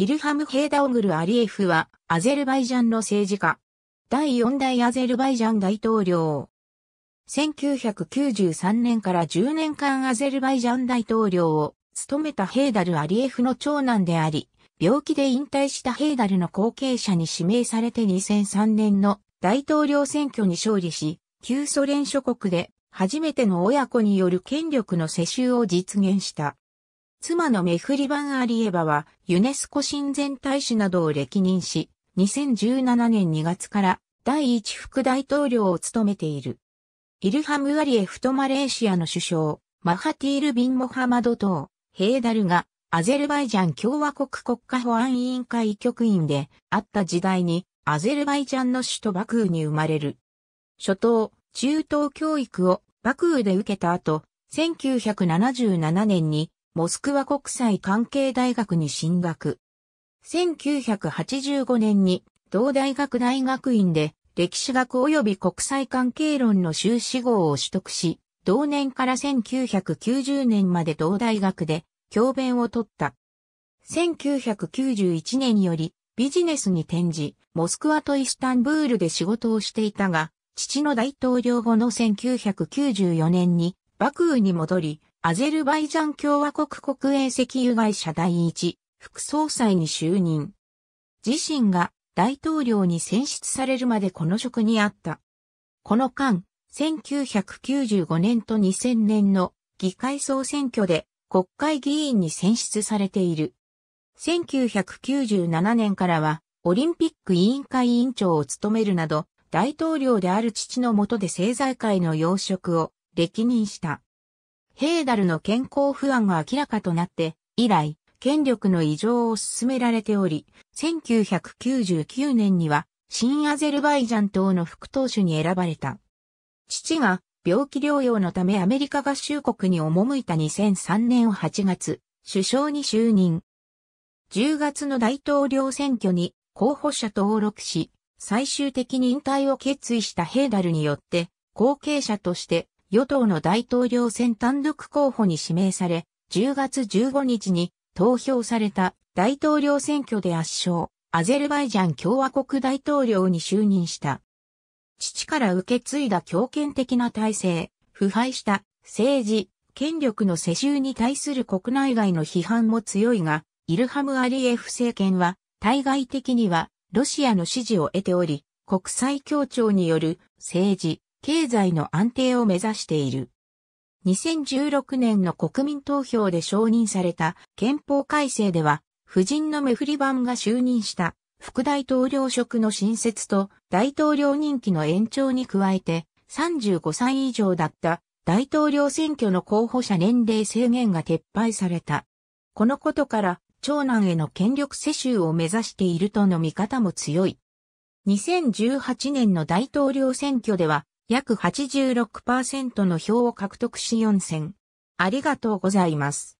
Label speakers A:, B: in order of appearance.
A: イルハム・ヘイダオグル・アリエフは、アゼルバイジャンの政治家。第四代アゼルバイジャン大統領。1993年から10年間アゼルバイジャン大統領を務めたヘイダル・アリエフの長男であり、病気で引退したヘイダルの後継者に指名されて2003年の大統領選挙に勝利し、旧ソ連諸国で初めての親子による権力の世襲を実現した。妻のメフリバン・アリエバは、ユネスコ親善大使などを歴任し、2017年2月から第一副大統領を務めている。イルハム・アリエフとマレーシアの首相、マハティール・ビン・モハマド等、ヘーダルが、アゼルバイジャン共和国国家保安委員会局員であった時代に、アゼルバイジャンの首都バクーに生まれる。初頭、中東教育をバクーで受けた後、1977年にモスクワ国際関係大学に進学。1985年に同大学大学院で歴史学及び国際関係論の修士号を取得し、同年から1990年まで同大学で教鞭を取った。1991年よりビジネスに転じ、モスクワとイスタンブールで仕事をしていたが、父の大統領後の1994年に、幕府に戻り、アゼルバイジャン共和国国営石油会社第一副総裁に就任。自身が大統領に選出されるまでこの職にあった。この間、1995年と2000年の議会総選挙で国会議員に選出されている。1997年からはオリンピック委員会委員長を務めるなど、大統領である父のもとで政財界の要職を歴任した。ヘーダルの健康不安が明らかとなって、以来、権力の異常を進められており、1999年には、新アゼルバイジャン党の副党首に選ばれた。父が病気療養のためアメリカ合衆国に赴いた2003年8月、首相に就任。10月の大統領選挙に候補者登録し、最終的に引退を決意したヘーダルによって、後継者として与党の大統領選単独候補に指名され、10月15日に投票された大統領選挙で圧勝、アゼルバイジャン共和国大統領に就任した。父から受け継いだ強権的な体制、腐敗した政治、権力の世襲に対する国内外の批判も強いが、イルハム・アリエフ政権は、対外的にはロシアの支持を得ており、国際協調による政治、経済の安定を目指している。2016年の国民投票で承認された憲法改正では、夫人のメフリバンが就任した副大統領職の新設と大統領任期の延長に加えて、35歳以上だった大統領選挙の候補者年齢制限が撤廃された。このことから、長男への権力世襲を目指しているとの見方も強い。2018年の大統領選挙では、約86%の票を獲得し4選。ありがとうございます。